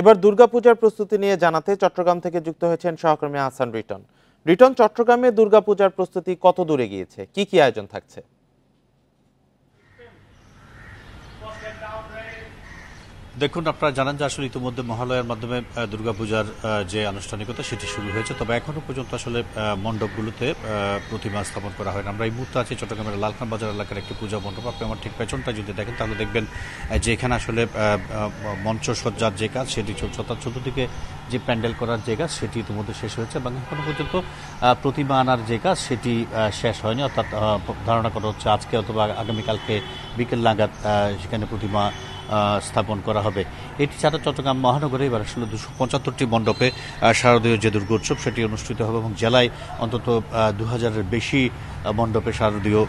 এবার দুর্গাপূজার প্রস্তুতি নিয়ে জানাতে চট্টগ্রাম থেকে যুক্ত হয়েছেন সহকর্মী আহসান রিটন রিটন চট্টগ্রামে দুর্গাপূজার প্রস্তুতি কত দূরে গিয়েছে কি কি আয়োজন থাকছে দেখুন আপনারা জানান যে আসলে ইতিমধ্যে মহালয়ার মাধ্যমে দুর্গাপূজার যে আনুষ্ঠানিকতা সেটি শুরু হয়েছে তবে এখনও পর্যন্ত আসলে মণ্ডপগুলোতে প্রতিমা স্থাপন করা হয় আমরা এই মুহূর্তে আছি চট্টগ্রামের লালখান বাজার এলাকার একটি পূজা মণ্ডপ আপনি আমার ঠিক পেছনটা যদি দেখেন তাহলে দেখবেন যে এখানে আসলে মঞ্চ সজ্জার যে কাজ সেটি চলছে চতুর্থ চতুর্দিকে যে প্যান্ডেল করার যে কাজ সেটি ইতিমধ্যে শেষ হয়েছে এবং এখনও পর্যন্ত প্রতিমা আনার যে কাজ সেটি শেষ হয়নি অর্থাৎ ধারণা করা হচ্ছে আজকে অথবা আগামীকালকে বিকেল নাগাদ সেখানে প্রতিমা স্থাপন করা হবে এটি ছাড়া চট্টগ্রাম মহানগরে এবার আসলে দুশো পঁচাত্তরটি মণ্ডপে শারদীয় যে দুর্গোৎসব সেটি অনুষ্ঠিত হবে এবং জেলায় অন্তত দু হাজারের বেশি মণ্ডপে শারদীয়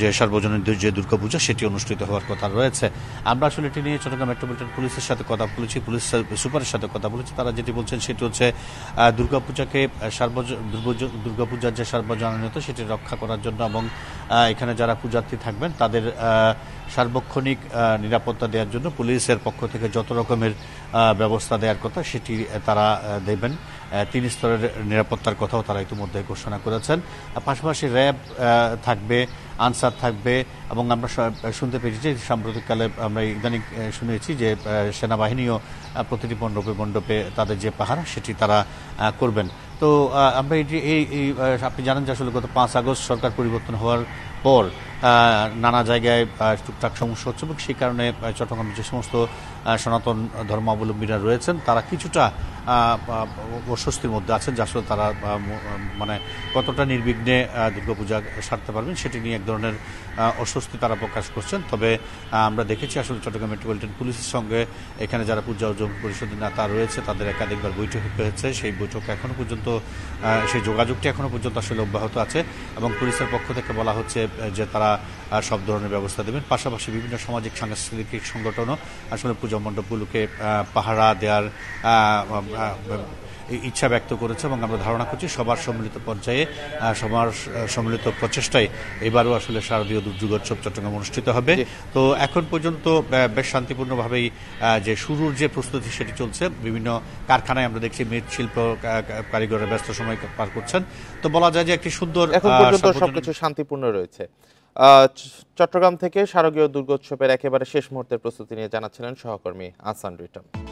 যে সার্বজনীন যে দুর্গাপূজা সেটি অনুষ্ঠিত হওয়ার কথা রয়েছে আমরা আসলে এটি নিয়ে চট্টগ্রাম মেট্রোপলিটন পুলিশের সাথে কথা বলেছি পুলিশ সুপারের সাথে কথা বলেছি তারা যেটি বলছেন সেটি হচ্ছে দুর্গাপূজাকে সার্বজ দুর্গাপূজার যে সার্বজনীনতা সেটি রক্ষা করার জন্য এবং এখানে যারা পূজার্থী থাকবেন তাদের সার্বক্ষণিক নিরাপত্তা দেওয়ার জন্য পুলিশের পক্ষ থেকে যত রকমের ব্যবস্থা দেওয়ার কথা সেটি তারা দেবেন তিন স্তরের নিরাপত্তার কথাও তারা ইতিমধ্যে ঘোষণা করেছেন পাশাপাশি র্যাব থাকবে আনসার থাকবে এবং আমরা শুনতে পেরেছি যে সাম্প্রতিককালে আমরা ইদানিং শুনেছি যে সেনাবাহিনীও প্রতিটি মণ্ডপে মণ্ডপে তাদের যে পাহারা সেটি তারা করবেন তো আমরা এটি এই আপনি জানেন যে আসলে গত পাঁচ আগস্ট সরকার পরিবর্তন হওয়ার পর নানা জায়গায় টুকটাক সমস্যা হচ্ছে এবং সেই কারণে চট্টগ্রামে যে সমস্ত সনাতন ধর্মাবলম্বীরা রয়েছেন তারা কিছুটা অস্বস্তির মধ্যে আছেন যা আসলে তারা মানে কতটা নির্বিঘ্নে দুর্গাপূজা সারতে পারবেন সেটি নিয়ে এক ধরনের অস্বস্তি তারা প্রকাশ করছেন তবে আমরা দেখেছি আসলে চট্টগ্রাম মেট্রোপলিটন পুলিশের সঙ্গে এখানে যারা পূজা জমি পরিষদের নেতা রয়েছে তাদের একাধিকবার বৈঠক হয়েছে সেই বৈঠক এখনও পর্যন্ত সেই যোগাযোগটি এখনও পর্যন্ত আসলে অব্যাহত আছে এবং পুলিশের পক্ষ থেকে বলা হচ্ছে যে তারা সব ধরনের ব্যবস্থা দেবেন পাশাপাশি বিভিন্ন সামাজিক সাংস্কৃতিক সংগঠনও আসলে পুজো মণ্ডপগুলোকে পাহারা দেওয়ার ইচ্ছা ব্যক্ত করেছে এবং আমরা ধারণা করছি সবার সম্মিলিত পর্যায়ে সবার সম্মিলিত প্রচেষ্টায় এবারও আসলে শারদীয় উৎসব চট্টগ্রাম অনুষ্ঠিত হবে তো এখন পর্যন্ত বেশ শান্তিপূর্ণভাবেই যে শুরুর যে প্রস্তুতি সেটি চলছে বিভিন্ন কারখানায় আমরা দেখছি মৃৎশিল্প কারিগররা ব্যস্ত সময় পার করছেন তো বলা যায় যে একটি সুন্দর এখন সবকিছু শান্তিপূর্ণ রয়েছে হয়েছে চট্টগ্রাম থেকে শারকীয় দুর্গোৎসবের একেবারে শেষ মুহূর্তের প্রস্তুতি নিয়ে জানাচ্ছিলেন সহকর্মী আসান রিটার্ন